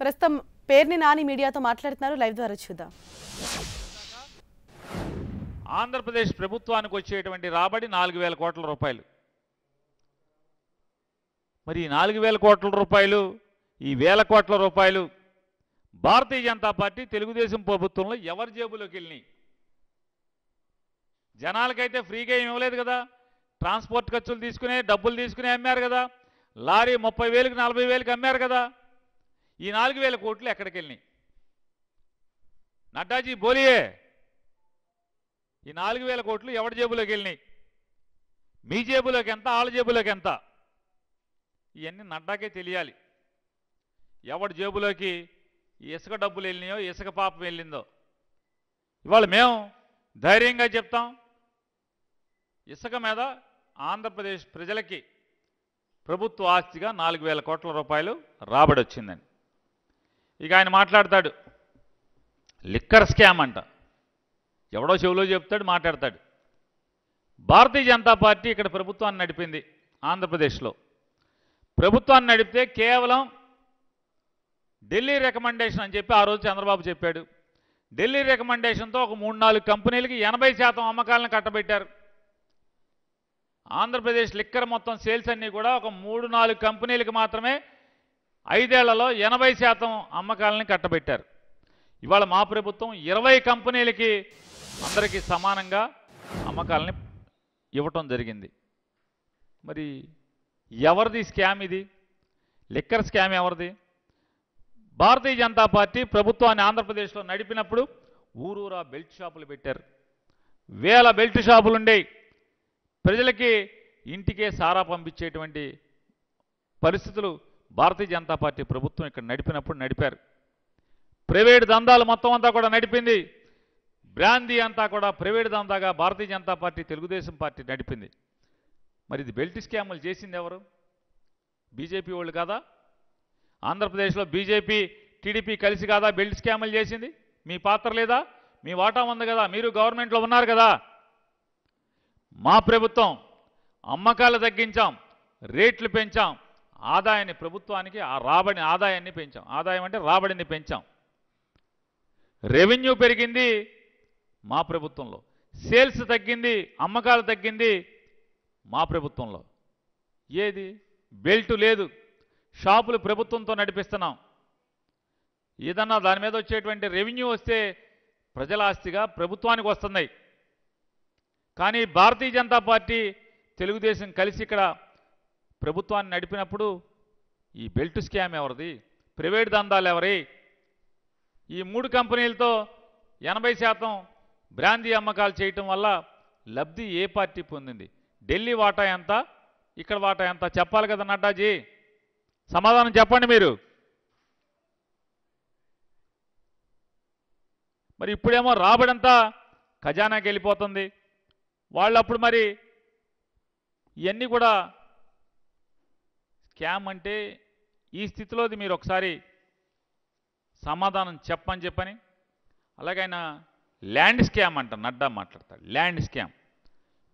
ప్రస్తుతం పేర్ని నాని మీడియాతో మాట్లాడుతున్నారు లైవ్ ద్వారా చూద్దాం ఆంధ్రప్రదేశ్ ప్రభుత్వానికి వచ్చేటువంటి రాబడి నాలుగు వేల కోట్ల రూపాయలు మరి ఈ నాలుగు వేల కోట్ల రూపాయలు ఈ వేల కోట్ల రూపాయలు భారతీయ జనతా పార్టీ తెలుగుదేశం ప్రభుత్వంలో ఎవరి జేబులోకి వెళ్ళినాయి జనాలకైతే ఫ్రీగా ఏమి ఇవ్వలేదు కదా ట్రాన్స్పోర్ట్ ఖర్చులు తీసుకునే డబ్బులు తీసుకునే అమ్మారు కదా లారీ ముప్పై వేలకు నలభై వేలకు అమ్మారు కదా ఈ నాలుగు వేల కోట్లు ఎక్కడికి వెళ్ళినాయి నడ్డాజీ బోలియే ఈ నాలుగు వేల కోట్లు ఎవడి జేబులోకి వెళ్ళినాయి మీ జేబులోకి ఎంత వాళ్ళ జేబులోకి ఎంత ఇవన్నీ నడ్డాకే తెలియాలి ఎవడి జేబులోకి ఇసుక డబ్బులు వెళ్ళినాయో ఇసుక పాపం వెళ్ళిందో ఇవాళ మేము ధైర్యంగా చెప్తాం ఇసుక మీద ఆంధ్రప్రదేశ్ ప్రజలకి ప్రభుత్వ ఆస్తిగా నాలుగు వేల కోట్ల రూపాయలు రాబడి వచ్చిందండి ఇక ఆయన మాట్లాడతాడు లిక్కర్ స్కామ్ అంట ఎవడో చెవులో చెప్తాడు మాట్లాడతాడు భారతీయ జనతా పార్టీ ఇక్కడ ప్రభుత్వాన్ని నడిపింది ఆంధ్రప్రదేశ్లో ప్రభుత్వాన్ని నడిపితే కేవలం ఢిల్లీ రికమెండేషన్ అని చెప్పి ఆ రోజు చంద్రబాబు చెప్పాడు ఢిల్లీ రికమెండేషన్తో ఒక మూడు నాలుగు కంపెనీలకి ఎనభై శాతం అమ్మకాలను కట్టబెట్టారు ఆంధ్రప్రదేశ్ లిక్కర్ మొత్తం సేల్స్ అన్నీ కూడా ఒక మూడు నాలుగు కంపెనీలకు మాత్రమే ఐదేళ్లలో ఎనభై శాతం అమ్మకాలని కట్టబెట్టారు ఇవాళ మా ప్రభుత్వం ఇరవై కంపెనీలకి అందరికీ సమానంగా అమ్మకాలని ఇవ్వటం జరిగింది మరి ఎవరిది స్కామ్ ఇది లిక్కర్ స్కామ్ ఎవరిది భారతీయ జనతా పార్టీ ప్రభుత్వాన్ని ఆంధ్రప్రదేశ్లో నడిపినప్పుడు ఊరూరా బెల్ట్ షాపులు పెట్టారు వేల బెల్ట్ షాపులు ఉండే ప్రజలకి ఇంటికే సారా పంపించేటువంటి పరిస్థితులు భారతీయ జనతా పార్టీ ప్రభుత్వం ఇక్కడ నడిపినప్పుడు నడిపారు ప్రైవేట్ దందాలు మొత్తం అంతా కూడా నడిపింది బ్రాందీ అంతా కూడా ప్రైవేట్ దందాగా భారతీయ జనతా పార్టీ తెలుగుదేశం పార్టీ నడిపింది మరి ఇది బెల్ట్ స్కామ్లు చేసింది ఎవరు బీజేపీ వాళ్ళు కాదా ఆంధ్రప్రదేశ్లో బీజేపీ టీడీపీ కలిసి కాదా బెల్ట్ స్కామ్లు చేసింది మీ పాత్ర లేదా మీ వాటా ఉంది కదా మీరు గవర్నమెంట్లో ఉన్నారు కదా మా ప్రభుత్వం అమ్మకాలు తగ్గించాం రేట్లు పెంచాం ఆదాయాన్ని ప్రభుత్వానికి ఆ రాబడి ఆదాయాన్ని పెంచాం ఆదాయం అంటే రాబడిని పెంచాం రెవెన్యూ పెరిగింది మా ప్రభుత్వంలో సేల్స్ తగ్గింది అమ్మకాలు తగ్గింది మా ప్రభుత్వంలో ఏది బెల్ట్ లేదు షాపులు ప్రభుత్వంతో నడిపిస్తున్నాం ఏదన్నా దాని మీద వచ్చేటువంటి రెవెన్యూ వస్తే ప్రజల ఆస్తిగా ప్రభుత్వానికి వస్తున్నాయి కానీ భారతీయ జనతా పార్టీ తెలుగుదేశం కలిసి ఇక్కడ ప్రభుత్వాన్ని నడిపినప్పుడు ఈ బెల్ట్ స్కామ్ ఎవరిది ప్రైవేట్ దందాలు ఎవరి ఈ మూడు కంపెనీలతో ఎనభై శాతం బ్రాందీ అమ్మకాలు చేయటం వల్ల లబ్ధి ఏ పార్టీ పొందింది ఢిల్లీ వాటా ఎంత ఇక్కడ వాటా ఎంత చెప్పాలి కదా నడ్డాజీ సమాధానం చెప్పండి మీరు మరి ఇప్పుడేమో రాబడంతా ఖజానాకి వెళ్ళిపోతుంది వాళ్ళప్పుడు మరి ఇవన్నీ కూడా క్యామ్ అంటే ఈ స్థితిలోది మీరు ఒకసారి సమాధానం చెప్పని చెప్పని అలాగే ఆయన ల్యాండ్ స్కామ్ అంట నడ్డా మాట్లాడతాడు ల్యాండ్ స్కామ్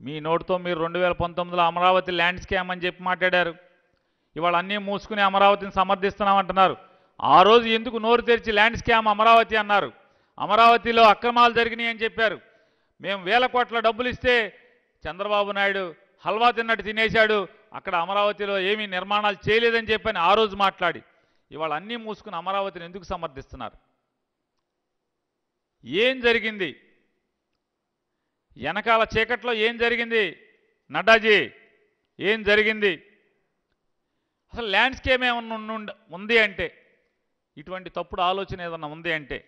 మీ నోటుతో మీరు రెండు వేల పంతొమ్మిదిలో అమరావతి ల్యాండ్ స్కామ్ అని చెప్పి మాట్లాడారు ఇవాళ అన్నీ మూసుకుని అమరావతిని సమర్థిస్తున్నామంటున్నారు ఆ రోజు ఎందుకు నోరు తెరిచి ల్యాండ్ స్కామ్ అమరావతి అన్నారు అమరావతిలో అక్రమాలు జరిగినాయి అని చెప్పారు మేము వేల కోట్ల డబ్బులు ఇస్తే చంద్రబాబు నాయుడు హల్వా తిన్నట్టు తినేశాడు అక్కడ అమరావతిలో ఏమీ నిర్మాణాలు చేయలేదని చెప్పని ఆ రోజు మాట్లాడి ఇవాళ అన్నీ మూసుకుని అమరావతిని ఎందుకు సమర్థిస్తున్నారు ఏం జరిగింది వెనకాల చీకట్లో ఏం జరిగింది నడ్డాజీ ఏం జరిగింది అసలు ల్యాండ్స్కేప్ ఏమన్నా ఉంది అంటే ఇటువంటి తప్పుడు ఆలోచన ఏదన్నా ఉంది అంటే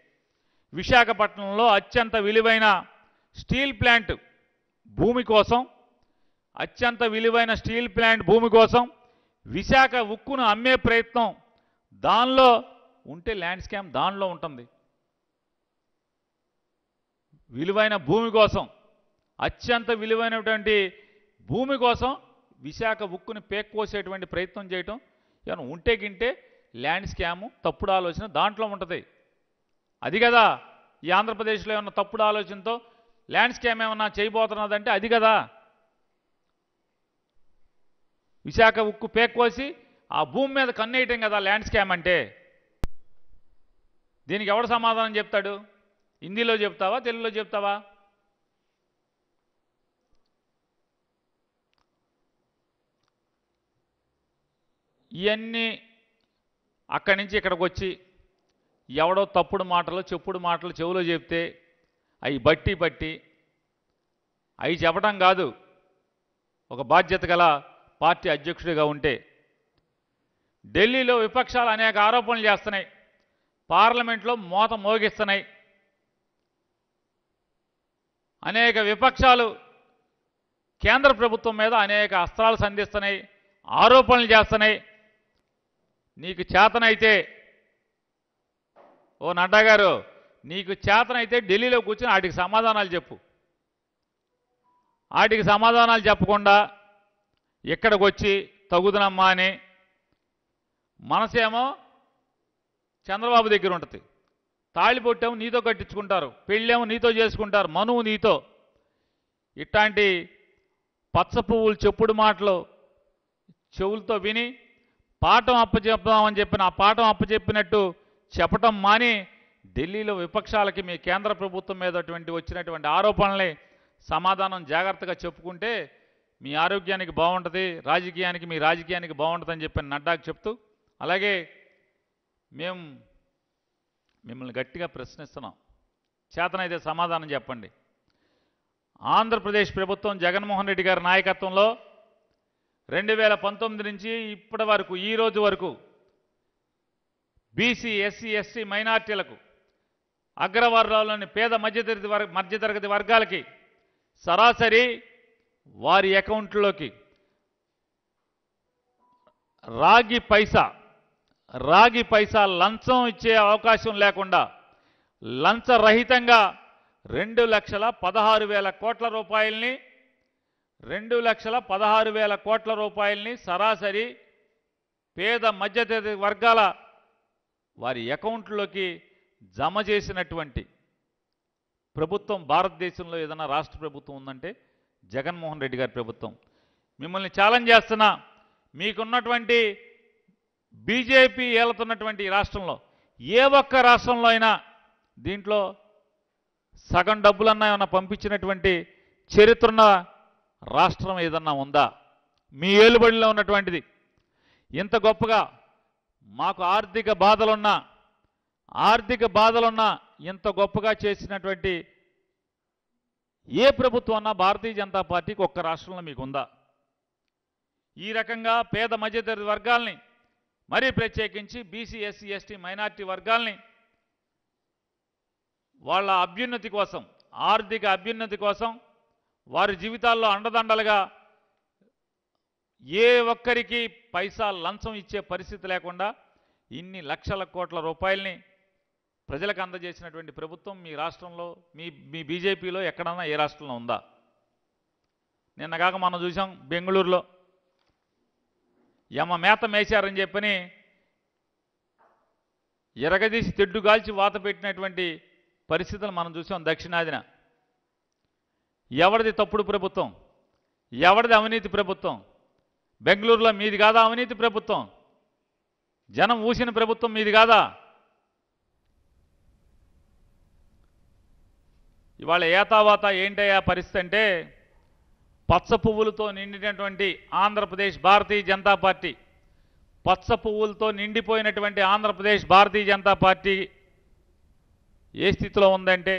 విశాఖపట్నంలో అత్యంత విలువైన స్టీల్ ప్లాంట్ భూమి కోసం అత్యంత విలువైన స్టీల్ ప్లాంట్ భూమి కోసం విశాఖ ఉక్కును అమ్మే ప్రయత్నం దానిలో ఉంటే ల్యాండ్ స్కామ్ దానిలో ఉంటుంది విలువైన భూమి కోసం అత్యంత విలువైనటువంటి భూమి కోసం విశాఖ ఉక్కుని పేక్కోసేటువంటి ప్రయత్నం చేయటం ఏమైనా ఉంటే గింటే ల్యాండ్ స్కాము తప్పుడు ఆలోచన దాంట్లో ఉంటుంది అది కదా ఈ ఆంధ్రప్రదేశ్లో ఏమన్నా తప్పుడు ఆలోచనతో ల్యాండ్ స్కామ్ ఏమన్నా చేయబోతున్నదంటే అది కదా విశాఖ ఉక్కు పేక్కోసి ఆ భూమి మీద కన్నేయటం కదా ల్యాండ్ స్కామ్ అంటే దీనికి ఎవడు సమాధానం చెప్తాడు హిందీలో చెప్తావా తెలుగులో చెప్తావా ఇవన్నీ అక్కడి నుంచి ఇక్కడికి వచ్చి ఎవడో తప్పుడు మాటలు చెప్పుడు మాటలు చెవులో చెప్తే అవి బట్టి బట్టి అవి చెప్పడం కాదు ఒక బాధ్యత గల పార్టీ అధ్యక్షుడిగా ఉంటే ఢిల్లీలో విపక్షాలు అనేక ఆరోపణలు చేస్తున్నాయి పార్లమెంట్లో మోత మోగిస్తున్నాయి అనేక విపక్షాలు కేంద్ర ప్రభుత్వం మీద అనేక అస్త్రాలు సంధిస్తున్నాయి ఆరోపణలు చేస్తున్నాయి నీకు చేతనైతే ఓ నడ్డా గారు నీకు చేతనైతే ఢిల్లీలో కూర్చొని వాటికి సమాధానాలు చెప్పు వాటికి సమాధానాలు చెప్పకుండా ఇక్కడికి వచ్చి తగుదనమ్మా అని మనసేమో చంద్రబాబు దగ్గర ఉంటుంది తాళిపొట్టేమో నీతో కట్టించుకుంటారు పెళ్ళేమో నీతో చేసుకుంటారు మనువు నీతో ఇట్లాంటి పచ్చ పువ్వులు చెప్పుడు మాటలు చెవులతో విని పాఠం అప్పచెప్దామని చెప్పిన ఆ పాఠం అప్పచెప్పినట్టు చెప్పటం మాని ఢిల్లీలో విపక్షాలకి మీ కేంద్ర ప్రభుత్వం మీద వచ్చినటువంటి ఆరోపణల్ని సమాధానం జాగ్రత్తగా చెప్పుకుంటే మీ ఆరోగ్యానికి బాగుంటుంది రాజకీయానికి మీ రాజకీయానికి బాగుంటుందని చెప్పి నడ్డాకు చెప్తూ అలాగే మేము మిమ్మల్ని గట్టిగా ప్రశ్నిస్తున్నాం చేతనైతే సమాధానం చెప్పండి ఆంధ్రప్రదేశ్ ప్రభుత్వం జగన్మోహన్ రెడ్డి గారి నాయకత్వంలో రెండు వేల పంతొమ్మిది నుంచి ఇప్పటి వరకు ఈ రోజు వరకు బీసీ ఎస్సీ ఎస్టీ మైనార్టీలకు అగ్రవర్గాల్లోని పేద మధ్యతరగతి వర్గ మధ్యతరగతి వర్గాలకి సరాసరి వారి అకౌంట్లోకి రాగి పైసా రాగి పైసా లంచం ఇచ్చే అవకాశం లేకుండా లంచరహితంగా రెండు లక్షల పదహారు వేల కోట్ల రూపాయల్ని రెండు లక్షల పదహారు వేల కోట్ల రూపాయల్ని సరాసరి పేద మధ్యతరగతి వర్గాల వారి అకౌంట్లోకి జమ చేసినటువంటి ప్రభుత్వం భారతదేశంలో ఏదైనా రాష్ట్ర ప్రభుత్వం ఉందంటే జగన్మోహన్ రెడ్డి గారి ప్రభుత్వం మిమ్మల్ని ఛాలెంజ్ చేస్తున్నా మీకున్నటువంటి బీజేపీ ఏలుతున్నటువంటి రాష్ట్రంలో ఏ ఒక్క రాష్ట్రంలో అయినా దీంట్లో సగం డబ్బులన్నా ఏమైనా పంపించినటువంటి ఉన్న రాష్ట్రం ఏదన్నా ఉందా మీ ఏలుబడిలో ఉన్నటువంటిది ఇంత గొప్పగా మాకు ఆర్థిక బాధలున్నా ఆర్థిక బాధలున్నా ఇంత గొప్పగా చేసినటువంటి ఏ ప్రభుత్వం అన్నా భారతీయ జనతా పార్టీకి ఒక్క రాష్ట్రంలో మీకుందా ఈ రకంగా పేద మధ్యతరగతి వర్గాల్ని మరీ ప్రత్యేకించి బీసీ ఎస్సీ ఎస్టీ మైనార్టీ వర్గాల్ని వాళ్ళ అభ్యున్నతి కోసం ఆర్థిక అభ్యున్నతి కోసం వారి జీవితాల్లో అండదండలుగా ఏ ఒక్కరికి పైసా లంచం ఇచ్చే పరిస్థితి లేకుండా ఇన్ని లక్షల కోట్ల రూపాయల్ని ప్రజలకు అందజేసినటువంటి ప్రభుత్వం మీ రాష్ట్రంలో మీ మీ బీజేపీలో ఎక్కడన్నా ఏ రాష్ట్రంలో ఉందా నిన్నగాక మనం చూసాం బెంగళూరులో యమ మేత మేశారని చెప్పని ఎరగదీసి తిడ్డు గాల్చి వాత పెట్టినటువంటి పరిస్థితులు మనం చూసాం దక్షిణాదిన ఎవరిది తప్పుడు ప్రభుత్వం ఎవరిది అవినీతి ప్రభుత్వం బెంగళూరులో మీది కాదా అవినీతి ప్రభుత్వం జనం ఊసిన ప్రభుత్వం మీది కాదా ఇవాళ ఏతావాత ఏంటయ్యా పరిస్థితి అంటే పచ్చ పువ్వులతో నిండినటువంటి ఆంధ్రప్రదేశ్ భారతీయ జనతా పార్టీ పచ్చ పువ్వులతో నిండిపోయినటువంటి ఆంధ్రప్రదేశ్ భారతీయ జనతా పార్టీ ఏ స్థితిలో ఉందంటే